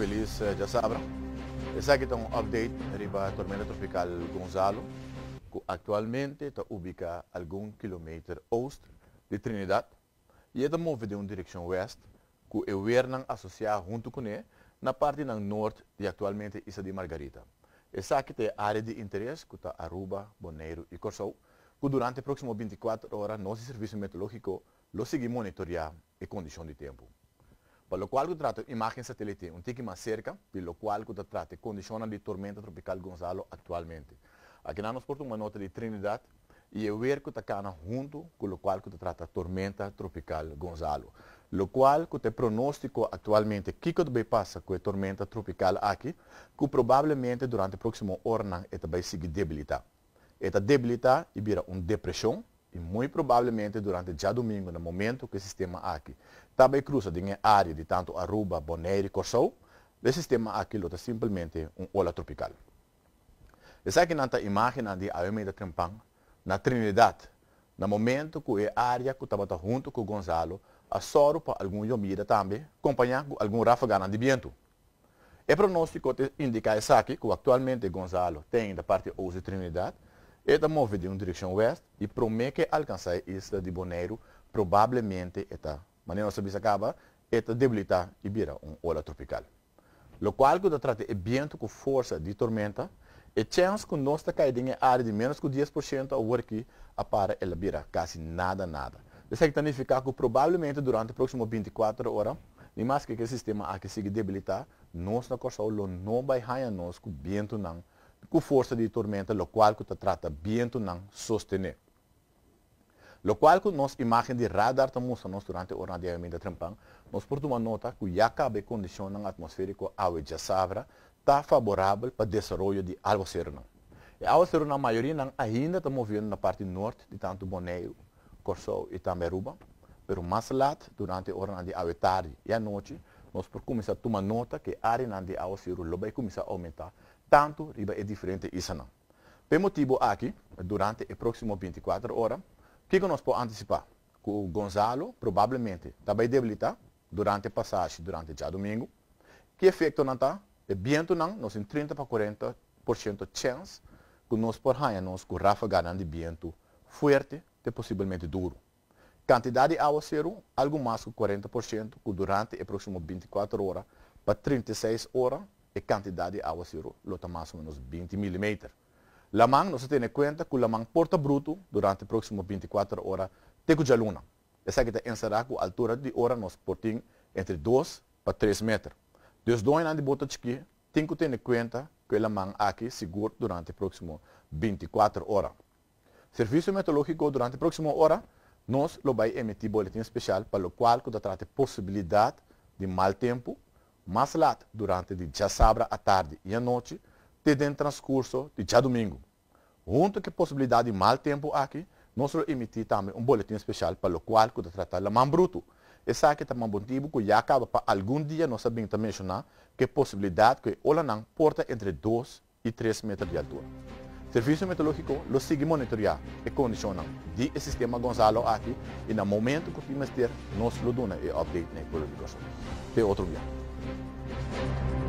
feliz, já eh, sabem. Esse aqui é um update sobre a tormenta tropical Gonzalo, que atualmente está ubicada a algum quilômetro oeste de Trinidad e está movida em direção oeste, que é o associado junto com ele na parte do norte de atualmente Isa de Margarita. Essa aqui é a área de interesse que está Aruba, Boneiro e Corsou, que durante as próximas 24 horas nosso serviço meteorológico lo segue monitorear e condição de tempo para lo cual trata imagem satélite um tique mais cerca, para qual cual trata condiciona de tormenta tropical Gonzalo atualmente Aqui nós portamos uma nota de Trinidad e eu ver que está junto com o qual que trata tormenta tropical Gonzalo. Lo qual que te pronóstico atualmente que que vai passar com a tormenta tropical aqui, que provavelmente durante o próximo ano vai seguir debilitar. Esta debilitar e vira uma depressão, e muito provavelmente durante já domingo, no momento que o sistema aqui também tá cruza de área de tanto Aruba, Bonaire e Corsou, o sistema aqui lota simplesmente um ola tropical. Essa aqui nanta imagem de Almeida Trempang, na Trinidade, no momento que a área que estava junto com Gonzalo, a soro para algum yomida também, acompanhando algum rafagana de vento. É pronóstico indica isso aqui, que atualmente Gonzalo tem da parte oeste Trinidade, esta move de uma direção oeste e promete alcançar a isla de Bonaire, provavelmente esta maneira sobre acaba, esta debilitar e vira uma ola tropical. Lo qual que trata é vento com força de tormenta, e chance que nossa caída em área de menos que 10% ao aqui, a para ela vira quase nada, nada. Isso significa que provavelmente durante o próximo 24 horas, nem mais que o sistema aqui se debilitar, nós na costa não vai arranhar nós com vento não com força de tormenta, o qual que trata viento não sostener. Lo qual que nós imagem de radar temos nós durante o radiamento trampão, nós por uma nota que já cabe condição atmosférica ao de Sabra está favorável para o desenvolvimento de Alvocerno. E Alvocerno, a maioria não, ainda está movendo na parte norte, de tanto Boneio, Corso e Tameruba, pero mais lá, durante a hora de ao tarde e à noite, nós por começar a tomar nota que a área de Alvocerno vai começar a aumentar tanto riba é diferente isso não. Pelo motivo aqui, durante as próximas 24 horas, o que, nós podemos antecipar? Que o Gonzalo provavelmente também debilitar durante a passagem, durante já domingo. Que efeito não está? É vento não, nós temos 30 para 40% chance que nós por ganhar nós com Rafa de vento forte e possivelmente duro. Quantidade de água zero, algo mais que 40% que durante as próximas 24 horas para 36 horas e quantidade de água zero lota mais ou menos 20 milímetros. não se tem em conta que a lamang porta bruto durante o próximo 24 horas teco de luna. Essa que está com a altura de hora nos portim entre 2 para 3 metros. dois onde de bota aqui, tem que ter em conta que a lamang aqui seguro durante o próximo 24 horas. Serviço meteorológico durante a próxima hora, nós lo vai emitir boletim especial para o qual que trata possibilidade de mal tempo lá, durante de já sábado à tarde e à noite, te den transcurso de já domingo. Junto com a possibilidade de mal tempo aqui, nós emitimos também um boletim especial para o qual que tratar o mambruto. sabe que também é um tipo que já acaba para algum dia nós sabemos mencionar que a possibilidade que o lanã porta entre 2 e 3 metros de altura. Serviço Meteorológico lo sigue monitoreando e condicionando. De sistema Gonzalo aqui e no momento que o ter, nós lo damos e update na Te outro dia.